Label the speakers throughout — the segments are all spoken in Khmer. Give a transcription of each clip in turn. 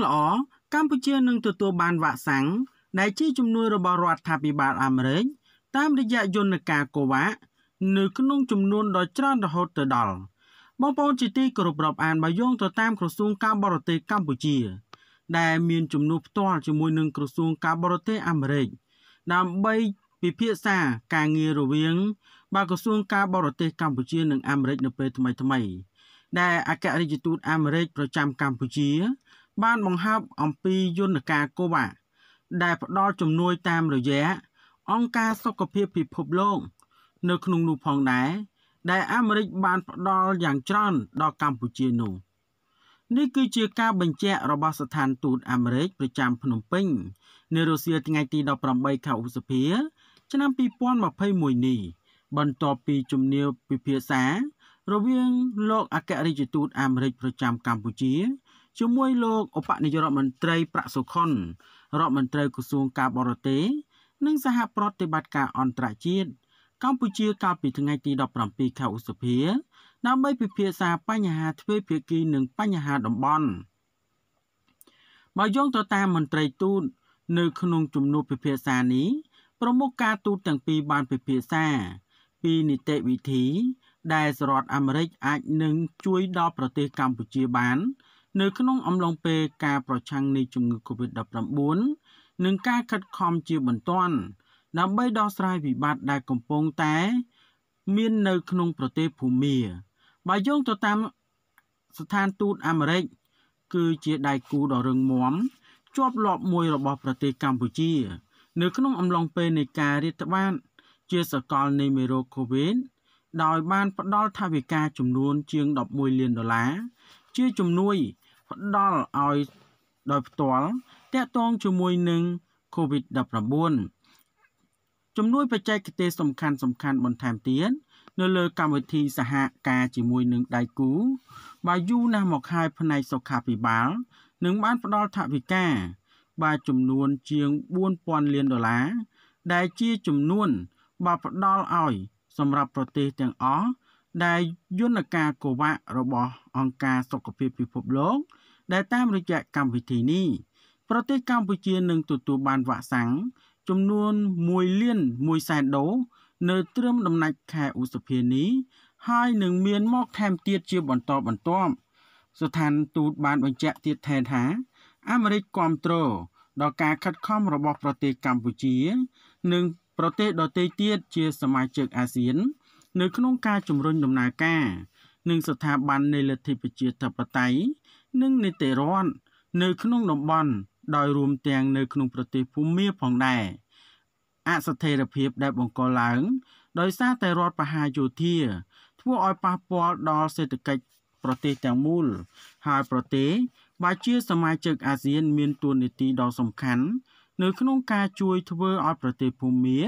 Speaker 1: ល្អកម្ពុជានឹងទទួលបានវ៉ាក់សាំងដែលជាជំនួយរបស់រដ្ឋាភិបាលអាមេរិកតាមរយៈយន្តការ COVAX នៅក្នុងចំនួនដ៏ច្រើនរហូតទៅដល់បងប្អូនជាទីគោរពរាប់អានបើយោងទៅតាមក្រសួងការបរទេសកម្ពុជា ដែលមានជំនួបផ្ទាល់ជាមួយនឹងក្រសួងការបរទេសអាមេរិកដើម្បីពិភាក្សាការងាររវាងបាទក្រសួងការបរទេសកម្ពុជានិងអាមេរិកនៅពេលថ្មីថ្មី ដែលអគ្គរដ្ឋទូតអាមេរិក ប្រចាំកម្ពុជាបានបង្ហើបអំពីយន្តការ COVAX ដែលផ្ដល់ជំនួយតាមរយៈអង្គការសុខភាពពិភពលោក នៅក្នុងនោះផងដែរដែលអាមេរិកបានផ្ដល់យ៉ាងច្រើនដល់កម្ពុជានោះនេះគឺជាការបញ្ជាក់របស់ស្ថានទូត អាមេរិក ប្រចាំភ្នំពេញនៅរុស្ស៊ីថ្ងៃទី18ខែឧសភាឆ្នាំ2021នេះបន្ទាប់ពីជំនឿពិភាក្សារវាងលោកអគ្គរដ្ឋទូតអាមេរិកប្រចាំកម្ពុជាជាមួយលោកឧបនាយករដ្ឋមន្ត្រី ប្រាក់សុខុនរដ្ឋមន្ត្រីក្រសួងការបរទេសនិងសហប្រតិបត្តិការអន្តរជាតិកម្ពុជាកាលពីថ្ងៃទី17ខែឧសភាដើម្បីពិភាក្សាបញ្ហាទ្វេភាគីនិងបញ្ហាតំបន់បើយោងទៅតាមមន្ត្រីទូត នៅក្នុងជំនួបពិភាក្សានេះប្រមុខការទូតទាំងពីរបានពិភាក្សា ពីនីតិវិធី ដែលសហរដ្ឋអាមេរិកអាចនឹងជួយដល់ប្រទេសកម្ពុជាបាននៅក្នុងអំឡុងពេលការប្រឆាំងនៃជំងឺ Covid-19 និងការខិតខំជាបន្ទាន់ដើម្បីដោះស្រាយវិបត្តិដែលកំពុងតែ មាននៅក្នុងប្រទេសភូមាបើយោងទៅតាមស្ថានទូតអាមេរិកគឺជាដៃគូដ៏រឹងមាំជាប់លាប់មួយរបស់ប្រទេសកម្ពុជា នៅក្នុងអំឡុងពេលនៃការរាតត្បាតជាសកលនៃមេរោគ COVID ដោយ បានផ្ដល់ថវិកាចំនួន ជាង11លានដុល្លារជាជំនួយផ្ដល់ឲ្យដោយផ្ទាល់តាក់ទងជាមួយនឹង COVID-19 ជំនួយបច្ចេកទេសសំខាន់សំខាន់បន្ថែមទៀតនៅលើកម្មវិធីសហការជាមួយនឹងដៃគូ បាទយូរណាស់មកហើយផ្នែកសុខាភិបាលនឹងបានផ្ដល់ថវិកា បាទចំនួនជាង4000លានដុល្លារដែលជាចំនួនបាទផ្ដល់ឲ្យ សម្រាប់ប្រទេសទាំងអស់ដែលយន្តការកូវាក់របស់អង្គការសុខភាពពិភពលោកដែលតាមរយៈកម្មវិធីនេះប្រទេសកម្ពុជានឹងទទួលបានវ៉ាក់សាំងចំនួន1លាន1សែនដូសនៅត្រឹមដំណាច់ខែឧសភានេះហើយនឹងមានមកថែមទៀតជាបន្តបន្ទាប់ស្ថានទូតបានបញ្ជាក់ទៀតថែថាអាមេរិកគ្រប់គ្រងដល់ការខិតខំរបស់ប្រទេសកម្ពុជានិងប្រទេសដទៃទៀតជាសមាជិកអាស៊ាននៅក្នុងការជំរុញដំណើរការនិងស្ថាប័ននៃលទ្ធិប្រជាធិបតេយ្យនិងនីតិរដ្ឋនៅក្នុងតំបន់ដោយរួមទាំងនៅក្នុងប្រទេសភូមាផងដែរអស្ថិរភាពដែលបង្កឡើងដោយសារតែរដ្ឋបហាយោធា ធ្វើឲ្យប៉ះពាល់ដល់សេដ្ឋកិច្ចប្រទេសទាំងមូលហើយប្រទេសបើជាសមាជិកអាស៊ានមានទួនាទីដ៏សំខាន់នៅក្នុងការជួយធ្វើឲ្យប្រទេសភូមា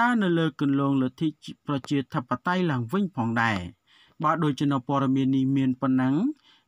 Speaker 1: ដើរនៅលើគន្លងលទ្ធិប្រជាធិបតេយ្យឡើងវិញផងដែរបាទដូចជានៅព័ត៌មាននេះមានប៉ុណ្ណឹង